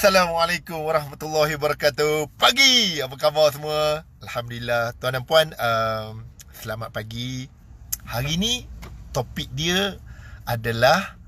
Assalamualaikum warahmatullahi wabarakatuh Pagi, apa khabar semua? Alhamdulillah, tuan dan puan um, Selamat pagi Hari ni, topik dia adalah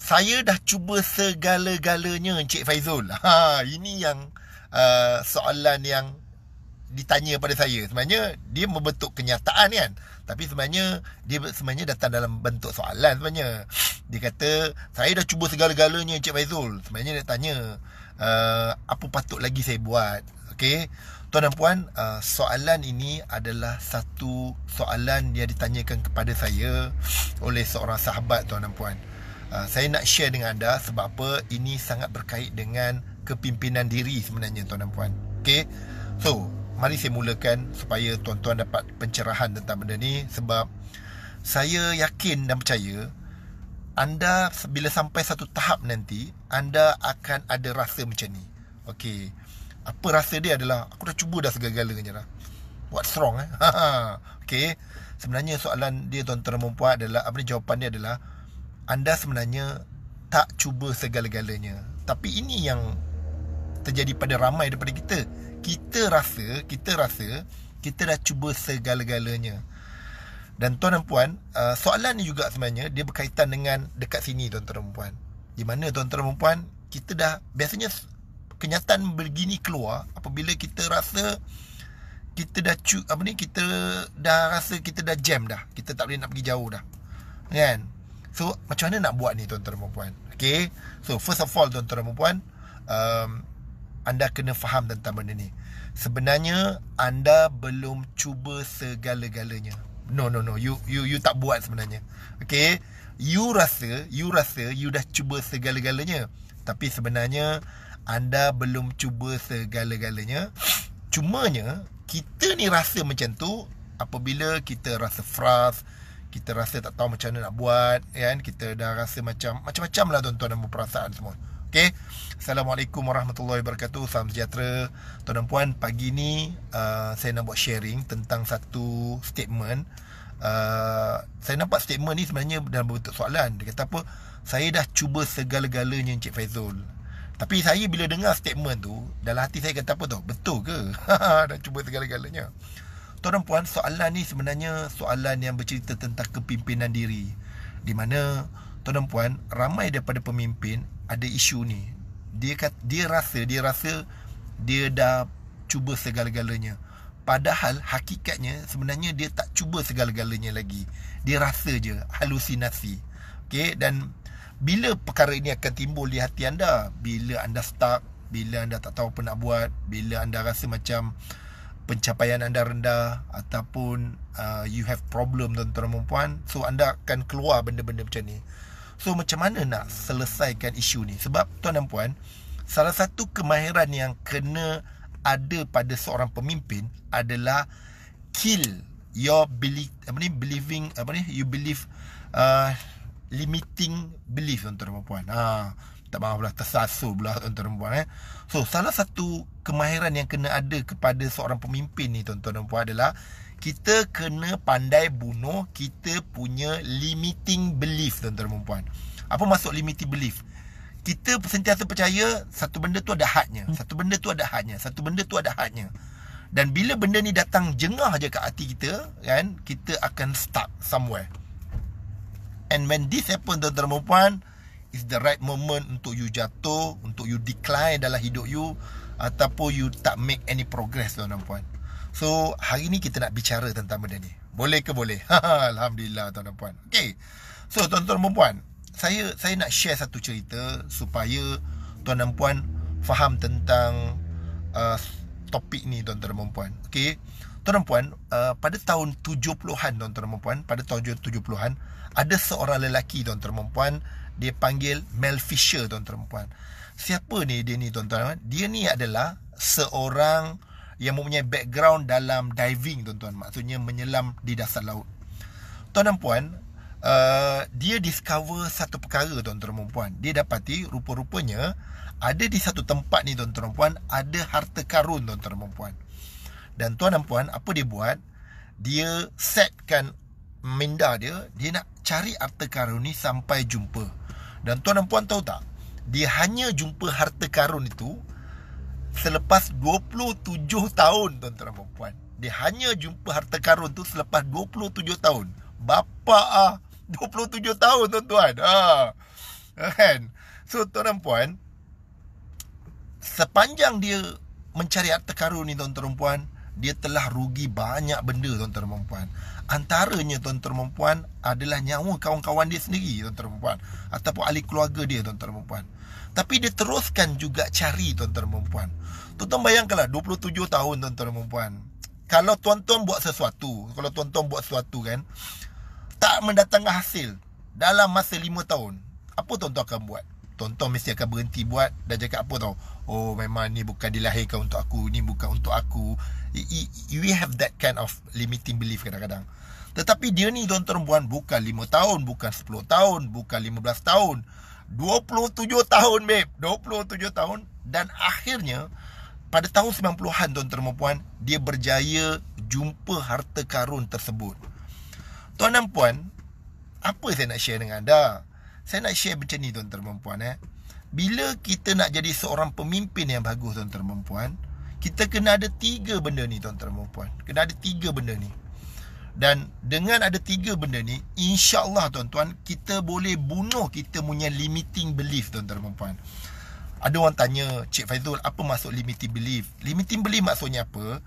Saya dah cuba segala-galanya Encik Faizul ha, Ini yang uh, soalan yang ditanya pada saya Sebenarnya, dia membentuk kenyataan kan tapi sebenarnya dia sebenarnya datang dalam bentuk soalan sebenarnya. Dia kata, "Saya dah cuba segala-galanya, Cik Faizul." Sebenarnya dia tanya, uh, apa patut lagi saya buat?" Okey. Tuan dan puan, uh, soalan ini adalah satu soalan yang ditanyakan kepada saya oleh seorang sahabat tuan dan puan. Uh, saya nak share dengan anda sebab apa ini sangat berkait dengan kepimpinan diri sebenarnya tuan dan puan. Okey. So, mari saya mulakan supaya tuan-tuan dapat pencerahan tentang benda ni sebab saya yakin dan percaya anda bila sampai satu tahap nanti anda akan ada rasa macam ni okey apa rasa dia adalah aku dah cuba dah segala-galanya dah what's wrong eh okey sebenarnya soalan dia tuan-tuan dan puan adalah apa ni jawapan dia adalah anda sebenarnya tak cuba segala-galanya tapi ini yang terjadi pada ramai daripada kita. Kita rasa, kita rasa kita dah cuba segala-galanya. Dan tuan dan puan, uh, soalan ni juga sebenarnya dia berkaitan dengan dekat sini tuan dan puan. Di mana tuan dan puan, kita dah biasanya kenyataan begini keluar apabila kita rasa kita dah cu, apa ni kita dah rasa kita dah jam dah. Kita tak boleh nak pergi jauh dah. Kan? So, macam mana nak buat ni tuan-tuan dan puan? Okay? So, first of all tuan-tuan dan puan, um, anda kena faham tentang benda ni. Sebenarnya anda belum cuba segala-galanya. No no no, you you you tak buat sebenarnya. Okay You rasa, you rasa you dah cuba segala-galanya. Tapi sebenarnya anda belum cuba segala-galanya. Cumanya kita ni rasa macam tu apabila kita rasa fras, kita rasa tak tahu macam mana nak buat, kan? Kita dah rasa macam macam lah tuan-tuan dan perasaan semua. Okay Assalamualaikum warahmatullahi wabarakatuh Salam sejahtera Tuan dan puan Pagi ni uh, Saya nak buat sharing Tentang satu statement uh, Saya nampak statement ni sebenarnya Dalam bentuk soalan Dia kata apa Saya dah cuba segala-galanya Encik Faizul Tapi saya bila dengar statement tu Dalam hati saya kata apa tu Betul ke? dah cuba segala-galanya Tuan dan puan Soalan ni sebenarnya Soalan yang bercerita tentang Kepimpinan diri Di mana Di mana Tuan dan puan, ramai daripada pemimpin ada isu ni. Dia kata, dia rasa, dia rasa dia dah cuba segala-galanya. Padahal hakikatnya sebenarnya dia tak cuba segala-galanya lagi. Dia rasa je halusinasi. Okey dan bila perkara ini akan timbul di hati anda? Bila anda stuck, bila anda tak tahu apa nak buat, bila anda rasa macam pencapaian anda rendah ataupun uh, you have problem tuan-tuan dan puan so anda akan keluar benda-benda macam ni So macam mana nak selesaikan isu ni? Sebab tuan dan puan, salah satu kemahiran yang kena ada pada seorang pemimpin adalah kill your belief apa ni believing apa ni you believe uh, limiting belief tuan-tuan dan puan. Ha, tak maaf lah tersasul pula tuan-tuan dan puan eh. So salah satu kemahiran yang kena ada kepada seorang pemimpin ni tuan-tuan dan puan adalah kita kena pandai bunuh kita punya limiting belief tuan-tuan dan puan. Apa maksud limiting belief? Kita sentiasa percaya satu benda tu ada hadnya, satu benda tu ada hadnya, satu benda tu ada hadnya. Dan bila benda ni datang jengah aja kat hati kita, kan, kita akan stuck somewhere. And when this happen tuan-tuan dan puan, is the right moment untuk you jatuh, untuk you decline dalam hidup you ataupun you tak make any progress tuan-tuan dan puan. So hari ni kita nak bicara tentang benda ni Boleh ke boleh? Alhamdulillah tuan dan puan Okay So tuan-tuan dan puan saya, saya nak share satu cerita Supaya tuan dan puan faham tentang uh, topik ni tuan-tuan dan puan Okay Tuan dan puan uh, Pada tahun 70-an tuan-tuan dan puan Pada tahun 70-an Ada seorang lelaki tuan-tuan dan puan Dia panggil Mel Fisher tuan-tuan dan puan Siapa ni dia ni tuan-tuan Dia ni adalah seorang yang mempunyai background dalam diving tuan-tuan maksudnya menyelam di dasar laut tuan dan puan uh, dia discover satu perkara tuan-tuan dan puan dia dapati rupa-rupanya ada di satu tempat ni tuan-tuan dan puan ada harta karun tuan-tuan dan puan dan tuan dan puan apa dia buat dia setkan minda dia dia nak cari harta karun ni sampai jumpa dan tuan dan puan tahu tak dia hanya jumpa harta karun itu selepas 27 tahun tuan-tuan dan puan. Dia hanya jumpa harta karun tu selepas 27 tahun. Bapa ah 27 tahun tuan-tuan. Ha. So tuan dan puan sepanjang dia mencari harta karun ni tuan-tuan dan puan, dia telah rugi banyak benda tuan-tuan dan puan. Antaranya tuan-tuan dan puan adalah nyawa kawan-kawan dia sendiri tuan-tuan dan puan ataupun ahli keluarga dia tuan-tuan dan puan. Tapi diteruskan juga cari tuan-tuan dan perempuan. Tuan-tuan bayangkanlah 27 tahun tuan-tuan dan perempuan. Kalau tuan-tuan buat sesuatu, kalau tuan-tuan buat sesuatu kan, tak mendatangkan hasil dalam masa 5 tahun, apa tuan-tuan akan buat? Tonton mesti akan berhenti buat dan cakap apa tau? Oh memang ni bukan dilahirkan untuk aku, ni bukan untuk aku. We have that kind of limiting belief kadang-kadang. Tetapi dia ni tuan-tuan perempuan bukan 5 tahun, bukan 10 tahun, bukan 15 tahun. 27 tahun babe 27 tahun dan akhirnya pada tahun 90-an tuan dan puan dia berjaya jumpa harta karun tersebut tuan dan puan apa saya nak share dengan anda saya nak share macam ni tuan dan puan eh bila kita nak jadi seorang pemimpin yang bagus tuan dan puan kita kena ada tiga benda ni tuan dan puan kena ada tiga benda ni dan dengan ada tiga benda ni, insyaAllah tuan-tuan, kita boleh bunuh kita punya limiting belief tuan-tuan dan puan Ada orang tanya, Cik Faizul, apa maksud limiting belief? Limiting belief maksudnya apa?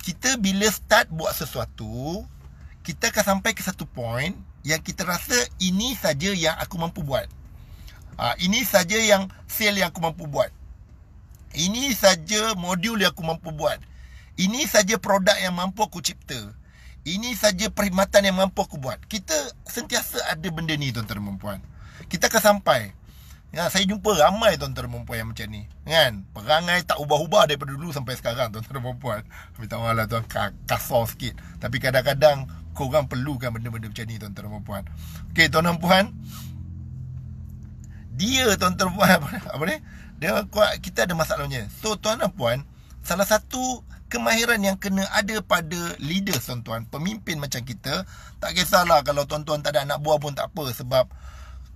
Kita bila start buat sesuatu, kita akan sampai ke satu point yang kita rasa ini saja yang aku mampu buat. Ha, ini saja yang sale yang aku mampu buat. Ini saja modul yang aku mampu buat. Ini saja produk yang mampu aku cipta. Ini saja perkhidmatan yang mampu aku buat. Kita sentiasa ada benda ni tuan-tuan dan puan Kita akan sampai. Ya, saya jumpa ramai tuan-tuan dan puan yang macam ni. Kan? Perangai tak ubah-ubah daripada dulu sampai sekarang tuan-tuan dan puan Minta maaf lah tuan kasar sikit. Tapi kadang-kadang korang perlukan benda-benda macam ni tuan-tuan dan puan-puan. tuan-tuan dan puan. Dia tuan-tuan dan puan apa, apa ni? Dia kita ada masalahnya. So tuan-tuan dan puan, salah satu kemahiran yang kena ada pada leader tuan-tuan, pemimpin macam kita, tak kisahlah kalau tuan-tuan tak ada anak buah pun tak apa sebab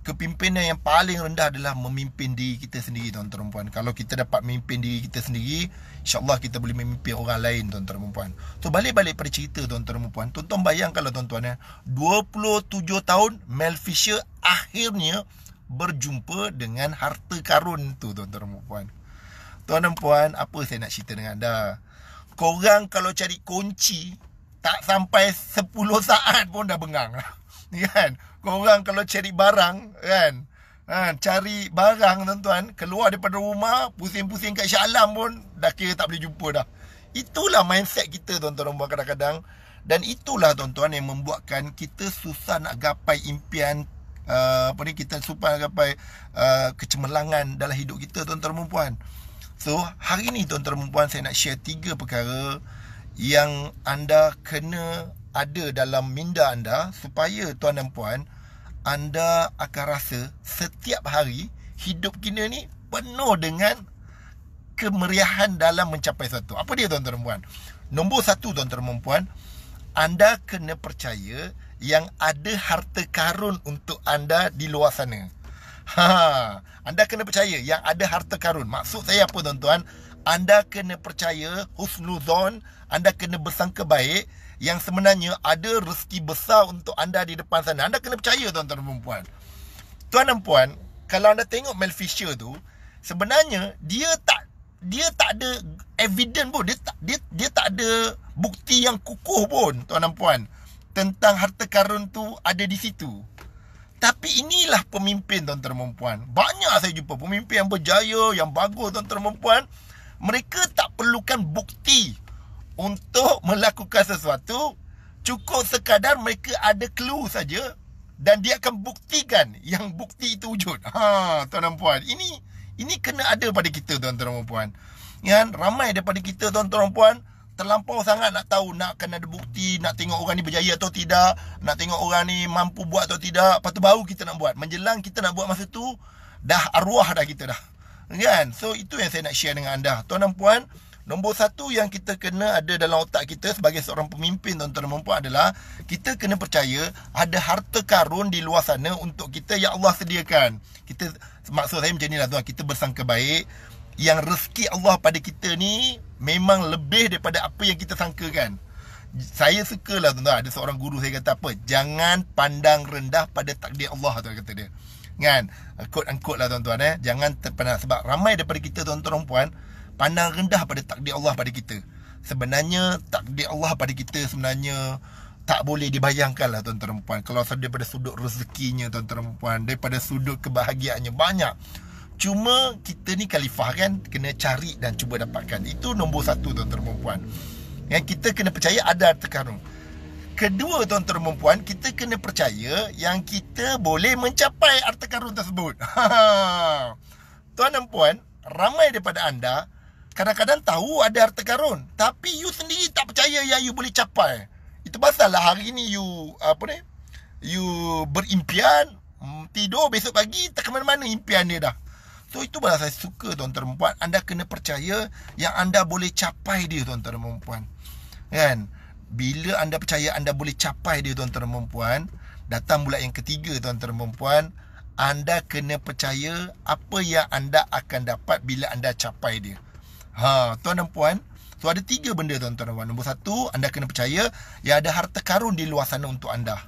kepimpinan yang paling rendah adalah memimpin diri kita sendiri tuan-tuan dan puan. Kalau kita dapat memimpin diri kita sendiri, insya kita boleh memimpin orang lain tuan-tuan dan puan. So balik-balik pada cerita tuan-tuan dan puan. Tonton bayangkanlah tuan-tuan ya. Eh. 27 tahun Mel Fisher akhirnya berjumpa dengan harta karun tu tuan-tuan dan puan. Tuan dan puan, apa saya nak cerita dengan anda? Korang kalau cari kunci Tak sampai 10 saat pun dah bengang lah. kan Korang kalau cari barang kan ha, Cari barang tuan-tuan Keluar daripada rumah Pusing-pusing kat Shah Alam pun Dah kira tak boleh jumpa dah Itulah mindset kita tuan-tuan buat kadang-kadang Dan itulah tuan-tuan yang membuatkan Kita susah nak gapai impian Uh, apa ni kita supaya gapai uh, kecemerlangan dalam hidup kita tuan-tuan dan puan-puan. So hari ni tuan-tuan dan puan saya nak share tiga perkara yang anda kena ada dalam minda anda supaya tuan dan puan anda akan rasa setiap hari hidup kita ni penuh dengan kemeriahan dalam mencapai satu Apa dia tuan-tuan dan puan? Nombor satu tuan-tuan dan puan, anda kena percaya yang ada harta karun untuk anda di luar sana. Ha, anda kena percaya yang ada harta karun. Maksud saya apa tuan-tuan? Anda kena percaya husnuzon, anda kena bersangka baik yang sebenarnya ada rezeki besar untuk anda di depan sana. Anda kena percaya tuan-tuan dan puan Tuan dan puan, kalau anda tengok Mel Fisher tu, sebenarnya dia tak dia tak ada evidence pun, dia tak dia, dia tak ada bukti yang kukuh pun tuan dan puan tentang harta karun tu ada di situ. Tapi inilah pemimpin tuan-tuan dan puan. Banyak saya jumpa pemimpin yang berjaya, yang bagus tuan-tuan dan puan. Mereka tak perlukan bukti untuk melakukan sesuatu. Cukup sekadar mereka ada clue saja dan dia akan buktikan yang bukti itu wujud. Ha, tuan dan puan. Ini ini kena ada pada kita tuan-tuan dan puan. Kan ramai daripada kita tuan-tuan dan puan terlampau sangat nak tahu nak kena ada bukti nak tengok orang ni berjaya atau tidak nak tengok orang ni mampu buat atau tidak lepas tu baru kita nak buat menjelang kita nak buat masa tu dah arwah dah kita dah kan so itu yang saya nak share dengan anda tuan dan puan nombor satu yang kita kena ada dalam otak kita sebagai seorang pemimpin tuan-tuan dan puan adalah kita kena percaya ada harta karun di luar sana untuk kita yang Allah sediakan kita maksud saya macam ni lah tuan kita bersangka baik yang rezeki Allah pada kita ni memang lebih daripada apa yang kita sangka kan. Saya suka lah tuan-tuan ada seorang guru saya kata apa? Jangan pandang rendah pada takdir Allah tuan kata dia. Kan? angkut angkut lah tuan-tuan eh. Jangan terpandang sebab ramai daripada kita tuan-tuan dan puan pandang rendah pada takdir Allah pada kita. Sebenarnya takdir Allah pada kita sebenarnya tak boleh dibayangkan lah tuan-tuan dan puan. Kalau daripada sudut rezekinya tuan-tuan dan puan. Daripada sudut kebahagiaannya banyak. Cuma kita ni kalifah kan Kena cari dan cuba dapatkan Itu nombor satu tuan-tuan perempuan Yang kita kena percaya ada harta karun Kedua tuan-tuan perempuan Kita kena percaya Yang kita boleh mencapai harta karun tersebut Tuan dan puan Ramai daripada anda Kadang-kadang tahu ada harta karun Tapi you sendiri tak percaya yang you boleh capai Itu pasal lah hari ni you Apa ni You berimpian mm, Tidur besok pagi tak ke mana-mana impian dia dah So itulah saya suka tuan-tuan dan puan Anda kena percaya yang anda boleh capai dia tuan-tuan dan puan Kan Bila anda percaya anda boleh capai dia tuan-tuan dan puan Datang pula yang ketiga tuan-tuan dan puan Anda kena percaya apa yang anda akan dapat bila anda capai dia Ha, tuan dan puan So ada tiga benda tuan-tuan dan puan Nombor satu anda kena percaya Yang ada harta karun di luar sana untuk anda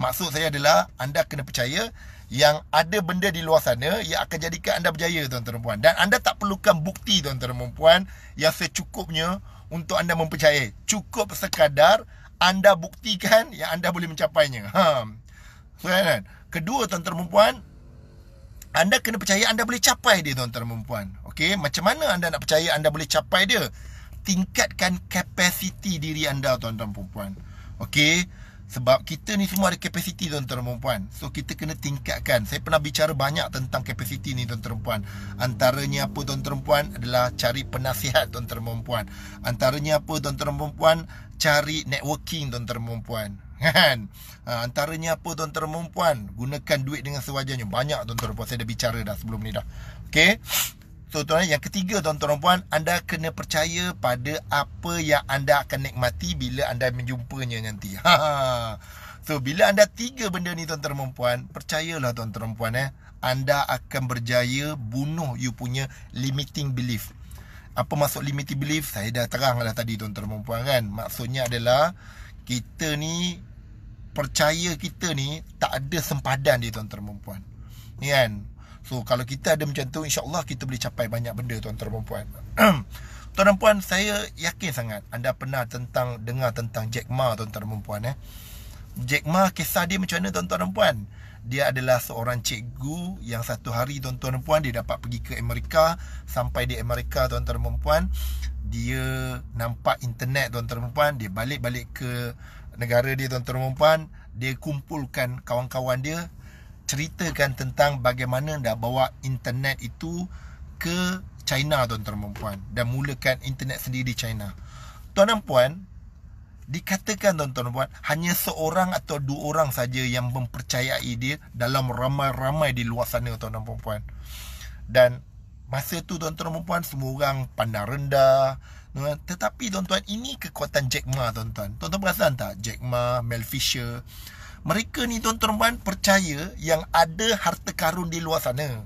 Maksud saya adalah anda kena percaya yang ada benda di luar sana yang akan jadikan anda berjaya tuan-tuan dan puan. Dan anda tak perlukan bukti tuan-tuan dan puan yang secukupnya untuk anda mempercayai. Cukup sekadar anda buktikan yang anda boleh mencapainya. Ha. kan? Kedua tuan-tuan dan puan, anda kena percaya anda boleh capai dia tuan-tuan dan puan. Okey, macam mana anda nak percaya anda boleh capai dia? Tingkatkan kapasiti diri anda tuan-tuan dan puan. Okey, sebab kita ni semua ada kapasiti tuan-tuan dan perempuan So kita kena tingkatkan Saya pernah bicara banyak tentang kapasiti ni tuan-tuan dan perempuan Antaranya apa tuan-tuan dan perempuan adalah cari penasihat tuan-tuan dan perempuan Antaranya apa tuan-tuan dan perempuan cari networking tuan-tuan dan perempuan kan ha, antaranya apa tuan-tuan perempuan gunakan duit dengan sewajarnya banyak tuan-tuan perempuan saya dah bicara dah sebelum ni dah Okay tuan-tuan yang ketiga tuan-tuan dan puan anda kena percaya pada apa yang anda akan nikmati bila anda menjumpanya nanti ha, ha so bila anda tiga benda ni tuan-tuan dan puan percayalah tuan-tuan dan puan eh anda akan berjaya bunuh you punya limiting belief apa maksud limiting belief saya dah terang dah tadi tuan-tuan dan puan kan maksudnya adalah kita ni percaya kita ni tak ada sempadan dia tuan-tuan dan puan ni kan So kalau kita ada macam tu InsyaAllah kita boleh capai banyak benda tuan tuan dan puan Tuan dan puan saya yakin sangat Anda pernah tentang dengar tentang Jack Ma tuan tuan dan puan eh. Jack Ma kisah dia macam mana tuan tuan dan puan dia adalah seorang cikgu yang satu hari tuan-tuan dan puan dia dapat pergi ke Amerika sampai di Amerika tuan-tuan dan puan dia nampak internet tuan-tuan dan puan dia balik-balik ke negara dia tuan-tuan dan puan dia kumpulkan kawan-kawan dia ceritakan tentang bagaimana dah bawa internet itu ke China tuan-tuan dan puan dan mulakan internet sendiri di China. Tuan dan puan dikatakan tuan-tuan dan puan hanya seorang atau dua orang saja yang mempercayai dia dalam ramai-ramai di luar sana tuan dan puan. Dan masa tu tuan-tuan dan puan semua orang pandang rendah tetapi tuan-tuan ini kekuatan Jack Ma tuan-tuan. Tuan-tuan perasan tak Jack Ma, Mel Fisher mereka ni tuan-tuan percaya yang ada harta karun di luar sana.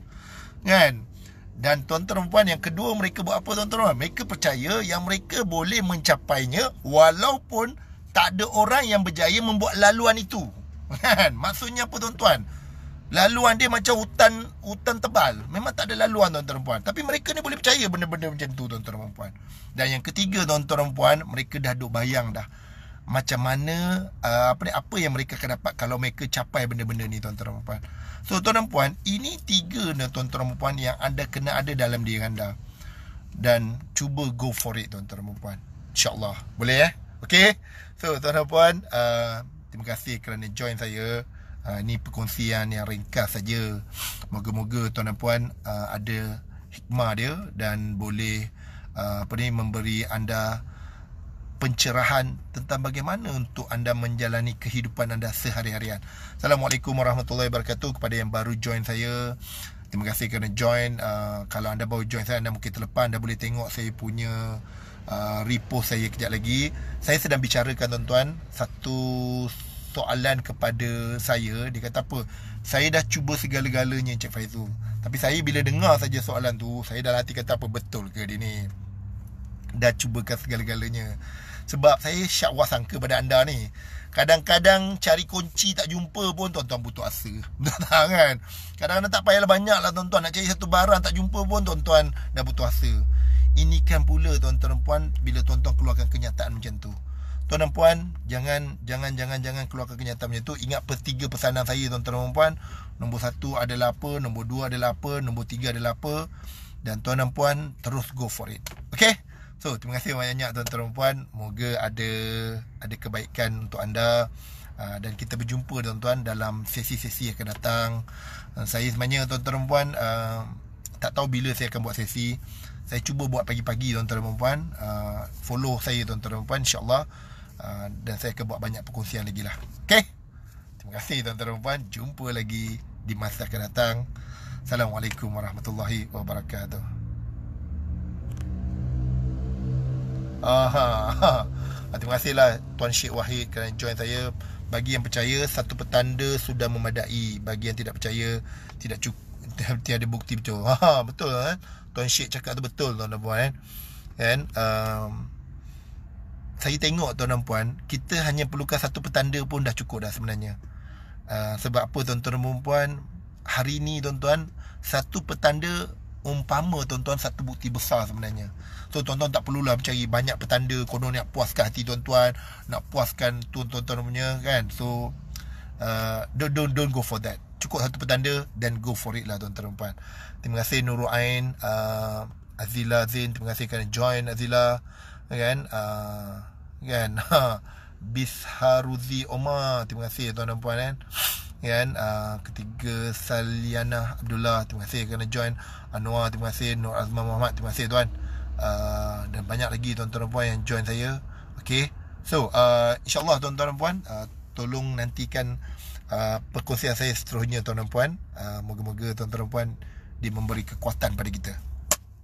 Kan? Dan tuan-tuan yang kedua mereka buat apa tuan-tuan? Mereka percaya yang mereka boleh mencapainya walaupun tak ada orang yang berjaya membuat laluan itu. Kan? Maksudnya apa tuan-tuan? Laluan dia macam hutan hutan tebal. Memang tak ada laluan tuan-tuan puan. Tapi mereka ni boleh percaya benda-benda macam tu tuan-tuan puan. Dan yang ketiga tuan-tuan puan, mereka dah duk bayang dah macam mana uh, apa ni apa yang mereka akan dapat kalau mereka capai benda-benda ni tuan-tuan dan puan. So tuan-tuan dan puan, ini tiga ni tuan-tuan dan puan yang anda kena ada dalam diri anda. Dan cuba go for it tuan-tuan dan puan. Insya-Allah. Boleh eh? Okey. So tuan-tuan dan puan, uh, terima kasih kerana join saya. Uh, ini perkongsian yang ringkas saja. Moga-moga tuan-tuan dan puan uh, ada hikmah dia dan boleh uh, apa ni memberi anda pencerahan tentang bagaimana untuk anda menjalani kehidupan anda sehari-harian. Assalamualaikum warahmatullahi wabarakatuh kepada yang baru join saya. Terima kasih kerana join. Uh, kalau anda baru join saya, anda mungkin terlepas. Anda boleh tengok saya punya uh, repost saya kejap lagi. Saya sedang bicarakan tuan-tuan satu soalan kepada saya. Dia kata apa? Saya dah cuba segala-galanya Encik Faizul. Tapi saya bila dengar saja soalan tu, saya dah hati kata apa? Betul ke dia ni? Dah cubakan segala-galanya. Sebab saya syak wah sangka pada anda ni Kadang-kadang cari kunci tak jumpa pun tuan-tuan butuh asa Tuan-tuan kan Kadang-kadang tak payahlah banyak lah tuan-tuan Nak cari satu barang tak jumpa pun tuan-tuan dah butuh asa Ini kan pula tuan-tuan dan puan Bila tuan-tuan keluarkan kenyataan macam tu Tuan dan puan Jangan Jangan Jangan Jangan keluarkan kenyataan macam tu Ingat per tiga pesanan saya tuan-tuan dan puan Nombor satu adalah apa Nombor dua adalah apa Nombor tiga adalah apa Dan tuan dan puan Terus go for it Okay So terima kasih banyak-banyak tuan-tuan dan puan Moga ada ada kebaikan untuk anda uh, Dan kita berjumpa tuan-tuan dalam sesi-sesi yang akan datang uh, Saya sebenarnya tuan-tuan dan puan uh, Tak tahu bila saya akan buat sesi Saya cuba buat pagi-pagi tuan-tuan dan puan uh, Follow saya tuan-tuan dan puan insyaAllah uh, Dan saya akan buat banyak perkongsian lagi lah Okay Terima kasih tuan-tuan dan puan Jumpa lagi di masa akan datang Assalamualaikum warahmatullahi wabarakatuh Aha. Ha. Terima kasihlah Tuan Syed Wahid kerana join saya. Bagi yang percaya satu petanda sudah memadai. Bagi yang tidak percaya tidak cukup tiada bukti betul. Ha, betul eh. Tuan Syed cakap tu betul tuan dan eh? puan Kan? Um, saya tengok tuan dan puan, kita hanya perlukan satu petanda pun dah cukup dah sebenarnya. Uh, sebab apa tuan-tuan dan puan, hari ni tuan-tuan satu petanda umpama tuan-tuan satu bukti besar sebenarnya. So tuan-tuan tak perlulah mencari banyak petanda konon nak puaskan hati tuan-tuan, nak puaskan tuan-tuan punya kan. So uh, don't, don't don't go for that. Cukup satu petanda then go for it lah tuan-tuan dan puan. Terima kasih Nurul Ain, uh, Azila Zain, terima kasih kerana join Azila kan. Uh, kan. Bisharuzi Omar, terima kasih tuan-tuan dan puan kan. Eh? kan uh, ketiga Saliana Abdullah terima kasih kerana join Anwar terima kasih Nur Azman Muhammad terima kasih tuan uh, dan banyak lagi tuan-tuan dan puan yang join saya Okay so uh, insyaallah tuan-tuan dan puan uh, tolong nantikan uh, perkongsian saya seterusnya tuan dan puan uh, moga-moga tuan-tuan dan puan di memberi kekuatan pada kita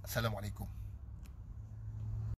assalamualaikum